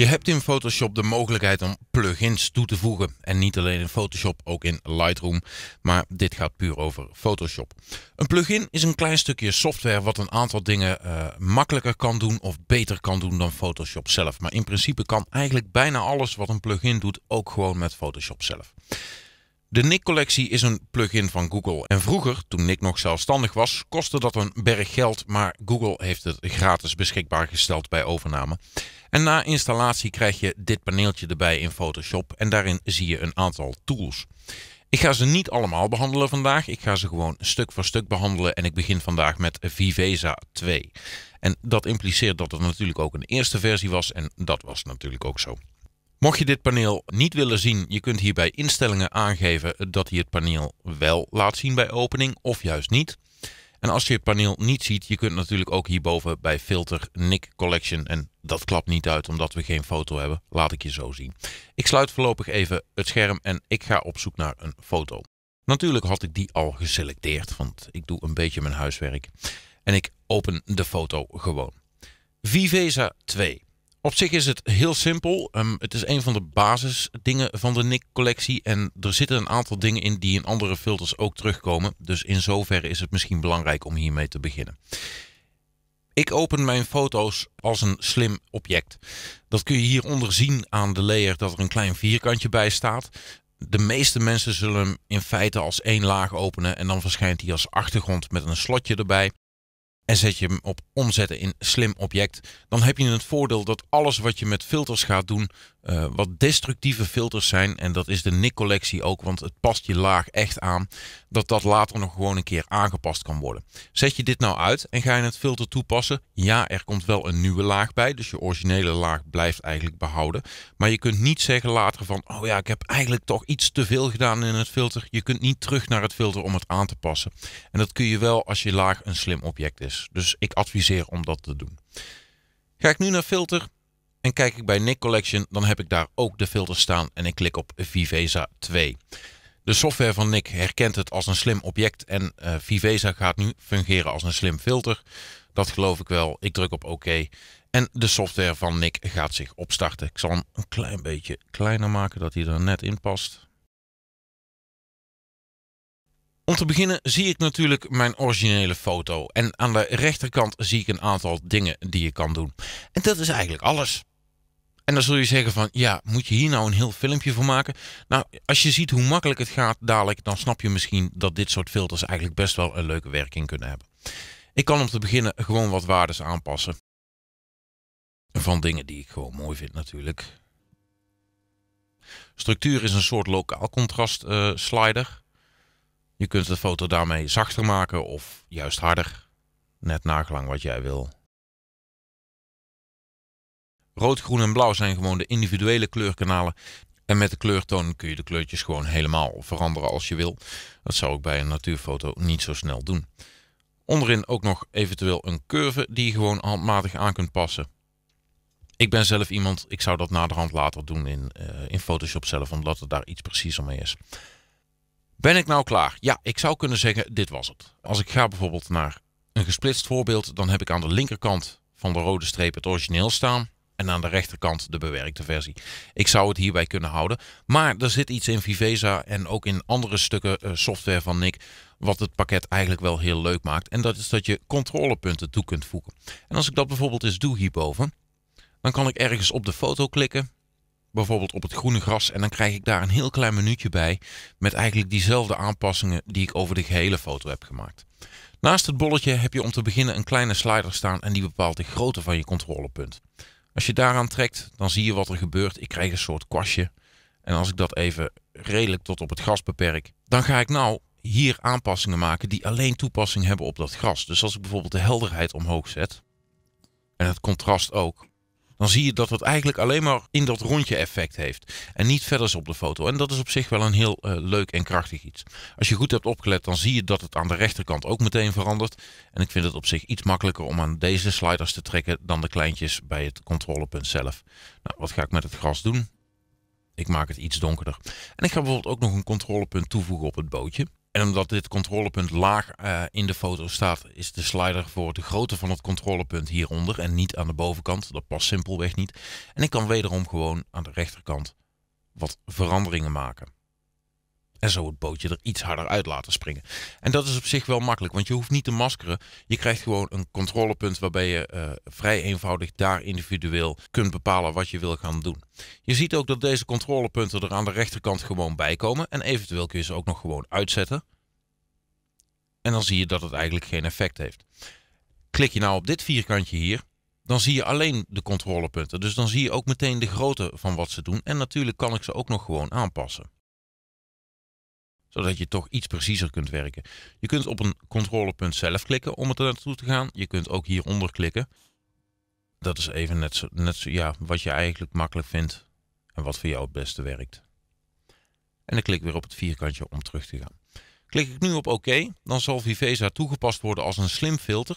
Je hebt in Photoshop de mogelijkheid om plugins toe te voegen. En niet alleen in Photoshop, ook in Lightroom. Maar dit gaat puur over Photoshop. Een plugin is een klein stukje software wat een aantal dingen eh, makkelijker kan doen of beter kan doen dan Photoshop zelf. Maar in principe kan eigenlijk bijna alles wat een plugin doet ook gewoon met Photoshop zelf. De nik collectie is een plugin van Google. En vroeger, toen Nik nog zelfstandig was, kostte dat een berg geld, maar Google heeft het gratis beschikbaar gesteld bij overname. En na installatie krijg je dit paneeltje erbij in Photoshop en daarin zie je een aantal tools. Ik ga ze niet allemaal behandelen vandaag. Ik ga ze gewoon stuk voor stuk behandelen en ik begin vandaag met Viveza 2. En dat impliceert dat het natuurlijk ook een eerste versie was en dat was natuurlijk ook zo. Mocht je dit paneel niet willen zien, je kunt hierbij instellingen aangeven dat hij het paneel wel laat zien bij opening of juist niet. En als je het paneel niet ziet, je kunt natuurlijk ook hierboven bij filter Nick Collection. En dat klapt niet uit omdat we geen foto hebben. Laat ik je zo zien. Ik sluit voorlopig even het scherm en ik ga op zoek naar een foto. Natuurlijk had ik die al geselecteerd, want ik doe een beetje mijn huiswerk. En ik open de foto gewoon. Vivesa 2. Op zich is het heel simpel. Ehm, het is een van de basisdingen van de NIC-collectie. En er zitten een aantal dingen in die in andere filters ook terugkomen. Dus in zoverre is het misschien belangrijk om hiermee te beginnen. Ik open mijn foto's als een slim object. Dat kun je hieronder zien aan de layer dat er een klein vierkantje bij staat. De meeste mensen zullen hem in feite als één laag openen en dan verschijnt hij als achtergrond met een slotje erbij en zet je hem op omzetten in slim object, dan heb je het voordeel dat alles wat je met filters gaat doen, eh, wat destructieve filters zijn, en dat is de NIC-collectie ook, want het past je laag echt aan, dat dat later nog gewoon een keer aangepast kan worden. Zet je dit nou uit en ga je het filter toepassen? Ja, er komt wel een nieuwe laag bij, dus je originele laag blijft eigenlijk behouden. Maar je kunt niet zeggen later van, oh ja, ik heb eigenlijk toch iets te veel gedaan in het filter. Je kunt niet terug naar het filter om het aan te passen. En dat kun je wel als je laag een slim object is. Dus ik adviseer om dat te doen. Ga ik nu naar filter en kijk ik bij Nick Collection, dan heb ik daar ook de filter staan en ik klik op Viveza 2. De software van Nick herkent het als een slim object en uh, gaat nu fungeren als een slim filter. Dat geloof ik wel. Ik druk op OK. En de software van Nick gaat zich opstarten. Ik zal hem een klein beetje kleiner maken, dat hij er net in past. Om te beginnen zie ik natuurlijk mijn originele foto. En aan de rechterkant zie ik een aantal dingen die je kan doen. En dat is eigenlijk alles. En dan zul je zeggen van, ja, moet je hier nou een heel filmpje voor maken? Nou, als je ziet hoe makkelijk het gaat dadelijk, dan snap je misschien dat dit soort filters eigenlijk best wel een leuke werking kunnen hebben. Ik kan om te beginnen gewoon wat waardes aanpassen. Van dingen die ik gewoon mooi vind natuurlijk. Structuur is een soort lokaal contrast uh, slider. Je kunt de foto daarmee zachter maken of juist harder, net nagelang wat jij wil. Rood, groen en blauw zijn gewoon de individuele kleurkanalen. En met de kleurtoon kun je de kleurtjes gewoon helemaal veranderen als je wil. Dat zou ik bij een natuurfoto niet zo snel doen. Onderin ook nog eventueel een curve die je gewoon handmatig aan kunt passen. Ik ben zelf iemand, ik zou dat naderhand later doen in, eh, in Photoshop zelf, omdat het daar iets preciezer mee is. Ben ik nou klaar? Ja, ik zou kunnen zeggen, dit was het. Als ik ga bijvoorbeeld naar een gesplitst voorbeeld, dan heb ik aan de linkerkant van de rode streep het origineel staan en aan de rechterkant de bewerkte versie. Ik zou het hierbij kunnen houden, maar er zit iets in Viveza en ook in andere stukken eh, software van Nick wat het pakket eigenlijk wel heel leuk maakt. En dat is dat je controlepunten toe kunt voegen. En als ik dat bijvoorbeeld eens doe hierboven, dan kan ik ergens op de foto klikken bijvoorbeeld op het groene gras. En dan krijg ik daar een heel klein minuutje bij met eigenlijk diezelfde aanpassingen die ik over de gehele foto heb gemaakt. Naast het bolletje heb je om te beginnen een kleine slider staan en die bepaalt de grootte van je controlepunt. Als je daaraan trekt, dan zie je wat er gebeurt. Ik krijg een soort kwastje. En als ik dat even redelijk tot op het gras beperk, dan ga ik nou hier aanpassingen maken die alleen toepassing hebben op dat gras. Dus als ik bijvoorbeeld de helderheid omhoog zet en het contrast ook, dan zie je dat het eigenlijk alleen maar in dat rondje effect heeft. En niet verder op de foto. En dat is op zich wel een heel eh, leuk en krachtig iets. Als je goed hebt opgelet, dan zie je dat het aan de rechterkant ook meteen verandert. En ik vind het op zich iets makkelijker om aan deze sliders te trekken dan de kleintjes bij het controlepunt zelf. Nou, wat ga ik met het gras doen? Ik maak het iets donkerder. En ik ga bijvoorbeeld ook nog een controlepunt toevoegen op het bootje. En omdat dit controlepunt laag eh, in de foto staat, is de slider voor de grootte van het controlepunt hieronder en niet aan de bovenkant. Dat past simpelweg niet. En ik kan wederom gewoon aan de rechterkant wat veranderingen maken. En zo het bootje er iets harder uit laten springen. En dat is op zich wel makkelijk, want je hoeft niet te maskeren. Je krijgt gewoon een controlepunt waarbij je eh, vrij eenvoudig daar individueel kunt bepalen wat je wil gaan doen. Je ziet ook dat deze controlepunten er aan de rechterkant gewoon bij komen. En eventueel kun je ze ook nog gewoon uitzetten. En dan zie je dat het eigenlijk geen effect heeft. Klik je nou op dit vierkantje hier, dan zie je alleen de controlepunten. Dus dan zie je ook meteen de grootte van wat ze doen. En natuurlijk kan ik ze ook nog gewoon aanpassen zodat je toch iets preciezer kunt werken. Je kunt op een controlepunt zelf klikken om er naartoe te gaan. Je kunt ook hieronder klikken. Dat is even net, zo, net zo, ja, wat je eigenlijk makkelijk vindt en wat voor jou het beste werkt. En dan klik weer op het vierkantje om terug te gaan. Klik ik nu op OK, dan zal Vivesa toegepast worden als een slim filter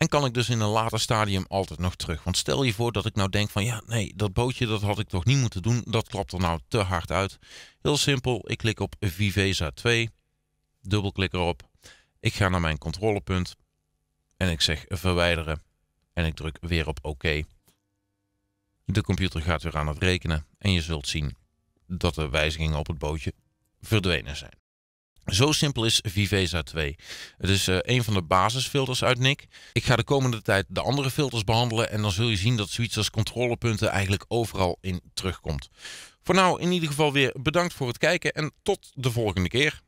en kan ik dus in een later stadium altijd nog terug. Want stel je voor dat ik nou denk van ja, nee, dat bootje dat had ik toch niet moeten doen. Dat klopt er nou te hard uit. Heel simpel, ik klik op Vivesa 2. Dubbelklik erop. Ik ga naar mijn controlepunt. En ik zeg verwijderen. En ik druk weer op oké. De computer gaat weer aan het rekenen. En je zult zien dat de wijzigingen op het bootje verdwenen zijn. Zo simpel is Vivesa 2. Het is eh, een van de basisfilters uit NIC. Ik ga de komende tijd de andere filters behandelen en dan zul je zien dat zoiets als controlepunten eigenlijk overal in terugkomt. Voor nou in ieder geval weer bedankt voor het kijken en tot de volgende keer.